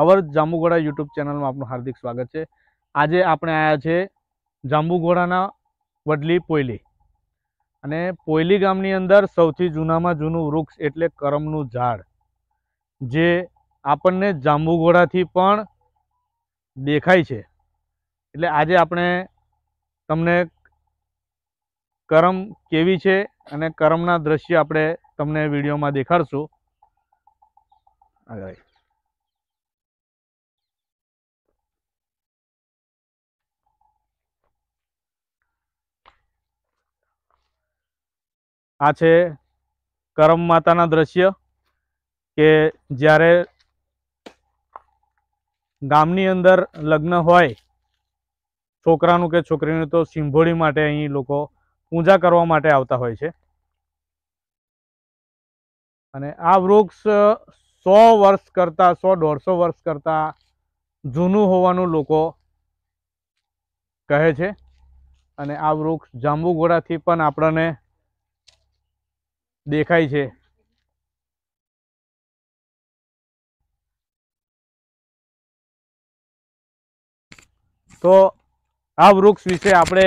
અવર Jambughoda YouTube ચેનલમાં આપનું હાર્દિક સ્વાગત છે આજે આપણે આવ્યા છે જાંબુઘોડાના વડલી પોયલી અને પોયલી ગામની અંદર સૌથી જૂનામાં જૂનું વૃક્ષ એટલે કરમનું ઝાડ જે આપણને જાંબુઘોડાથી પણ દેખાય છે એટલે આજે આપણે તમને કરમ કેવી છે અને કરમના દ્રશ્ય આપણે તમને વિડીયોમાં દેખાડશું આગળ આ છે કરમ માતાના દ્રશ્ય કે જ્યારે ગામની અંદર લગ્ન હોય છોકરાનું કે છોકરીનું તો સિંભોળી માટે અહીં લોકો પૂજા કરવા માટે આવતા હોય છે અને આ વૃક્ષ સો વર્ષ કરતાં સો દોઢસો વર્ષ કરતાં જૂનું હોવાનું લોકો કહે છે અને આ વૃક્ષ જાંબુઘોડાથી પણ આપણને દેખાય છે તો આ વૃક્ષ વિશે આપણે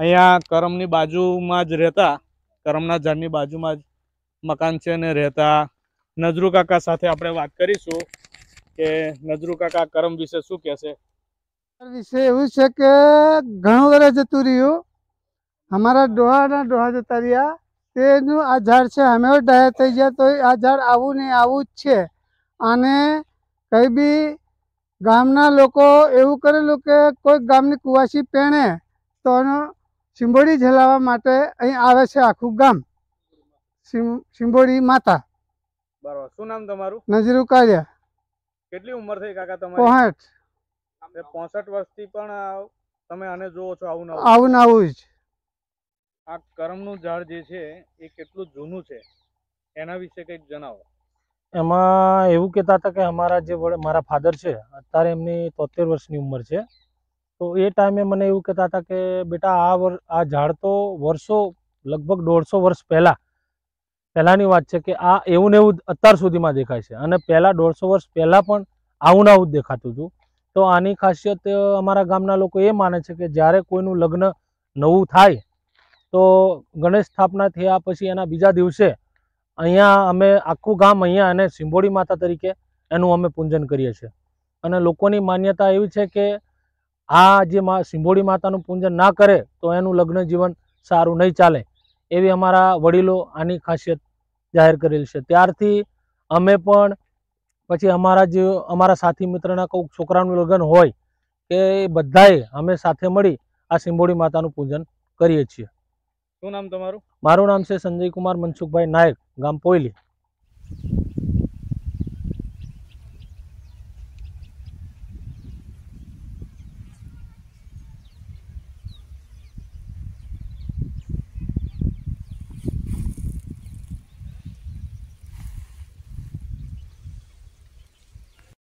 અહીંયા કરમની બાજુમાં જ રહેતા કરમના ઝાડની બાજુમાં જ મકાન છે અને રહેતા નજરુ કાકા સાથે આપણે વાત કરીશું કે નજરુ કાકા કરમ વિશે શું છે વિશે એવું છે કે ઘણું બધા જતું રહ્યું અમારા ડોહાના ડોહા જતા રહ્યા તેનું આ ઝાડ છે હમે ડાયા થઈ જાય તો આ ઝાડ આવું ને આવું જ છે અને કંઈ બી ગામના લોકો એવું કરેલું કે કોઈ ગામની કુવાસી પેણે તો એનો સિંબોડી ઝલાવવા માટે અહીં આવે છે આખું ગામ સિંબોડી માતા બરાબર શું નામ તમારું નજીર ઉકાળિયા કેટલી ઉંમર થઈ કાકા તમારી પોસઠ પોસઠ વર્ષથી પણ તમે આને જોવો છો આવું આવું ને આવું જ આ કરમનું ઝાડ જે છે એ કેટલું જૂનું છે એના વિશે કંઈક જણાવો એમાં એવું કહેતા હતા કે અમારા જે મારા ફાધર છે અત્યારે એમની તોતેર વર્ષની ઉંમર છે તો એ ટાઈમે મને એવું કહેતા હતા કે બેટા આ આ ઝાડ તો વર્ષો લગભગ દોઢસો વર્ષ પહેલાં પહેલાંની વાત છે કે આ એવું ને એવું અત્યાર સુધીમાં દેખાય છે અને પહેલાં દોઢસો વર્ષ પહેલાં પણ આવું ને આવું જ દેખાતું હતું તો આની ખાસિયત અમારા ગામના લોકો એ માને છે કે જ્યારે કોઈનું લગ્ન નવું થાય તો ગણેશ સ્થાપના થયા પછી એના બીજા દિવસે અહીંયા અમે આખું ગામ અહીંયા અને સિંબોડી માતા તરીકે એનું અમે પૂજન કરીએ છીએ અને લોકોની માન્યતા એવી છે કે આ જે સિંબોડી માતાનું પૂજન ના કરે તો એનું લગ્ન જીવન સારું નહીં ચાલે એવી અમારા વડીલો આની ખાસિયત જાહેર કરેલી છે ત્યારથી અમે પણ પછી અમારા જે અમારા સાથી મિત્રના કોઈ છોકરાનું લગ્ન હોય કે એ બધાએ અમે સાથે મળી આ સિંબોડી માતાનું પૂજન કરીએ છીએ શું નામ તમારું મારું નામ છે સંજય કુમાર મનસુખભાઈ નાયક ગામ પોયલી